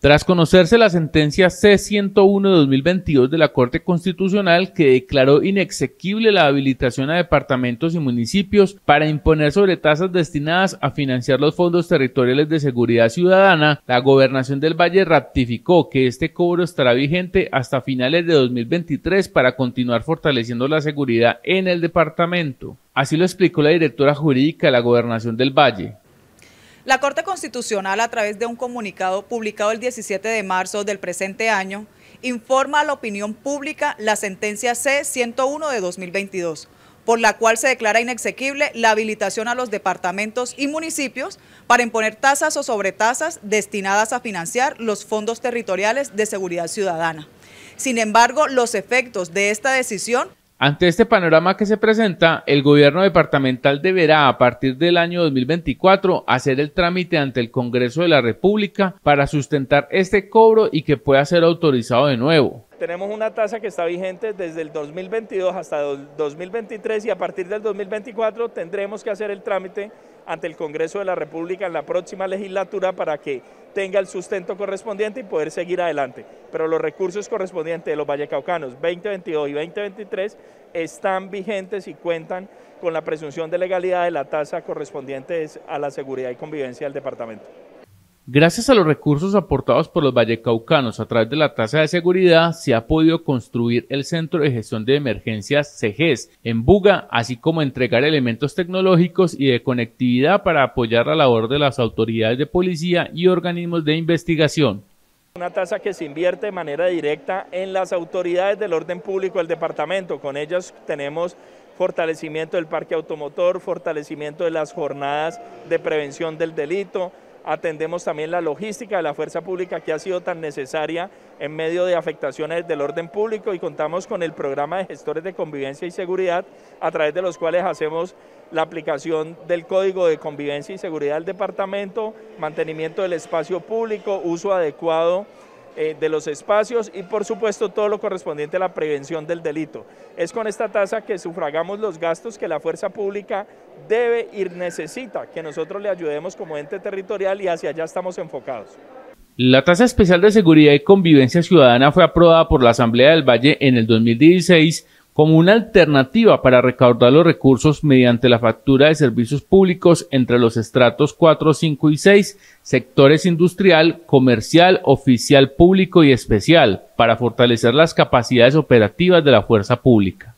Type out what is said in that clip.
Tras conocerse la sentencia C-101 de 2022 de la Corte Constitucional que declaró inexequible la habilitación a departamentos y municipios para imponer sobre tasas destinadas a financiar los fondos territoriales de seguridad ciudadana, la Gobernación del Valle ratificó que este cobro estará vigente hasta finales de 2023 para continuar fortaleciendo la seguridad en el departamento. Así lo explicó la directora jurídica de la Gobernación del Valle. La Corte Constitucional, a través de un comunicado publicado el 17 de marzo del presente año, informa a la opinión pública la sentencia C-101 de 2022, por la cual se declara inexequible la habilitación a los departamentos y municipios para imponer tasas o sobretasas destinadas a financiar los fondos territoriales de seguridad ciudadana. Sin embargo, los efectos de esta decisión ante este panorama que se presenta, el gobierno departamental deberá, a partir del año 2024, hacer el trámite ante el Congreso de la República para sustentar este cobro y que pueda ser autorizado de nuevo. Tenemos una tasa que está vigente desde el 2022 hasta el 2023 y a partir del 2024 tendremos que hacer el trámite ante el Congreso de la República en la próxima legislatura para que tenga el sustento correspondiente y poder seguir adelante. Pero los recursos correspondientes de los vallecaucanos 2022 y 2023 están vigentes y cuentan con la presunción de legalidad de la tasa correspondiente a la seguridad y convivencia del departamento. Gracias a los recursos aportados por los vallecaucanos a través de la tasa de seguridad, se ha podido construir el Centro de Gestión de Emergencias CEGES en Buga, así como entregar elementos tecnológicos y de conectividad para apoyar la labor de las autoridades de policía y organismos de investigación. Una tasa que se invierte de manera directa en las autoridades del orden público del departamento. Con ellas tenemos fortalecimiento del parque automotor, fortalecimiento de las jornadas de prevención del delito, atendemos también la logística de la fuerza pública que ha sido tan necesaria en medio de afectaciones del orden público y contamos con el programa de gestores de convivencia y seguridad a través de los cuales hacemos la aplicación del Código de Convivencia y Seguridad del Departamento, mantenimiento del espacio público, uso adecuado eh, de los espacios y por supuesto todo lo correspondiente a la prevención del delito. Es con esta tasa que sufragamos los gastos que la fuerza pública debe y necesita que nosotros le ayudemos como ente territorial y hacia allá estamos enfocados. La tasa especial de seguridad y convivencia ciudadana fue aprobada por la Asamblea del Valle en el 2016 como una alternativa para recaudar los recursos mediante la factura de servicios públicos entre los estratos 4, 5 y 6, sectores industrial, comercial, oficial público y especial, para fortalecer las capacidades operativas de la fuerza pública.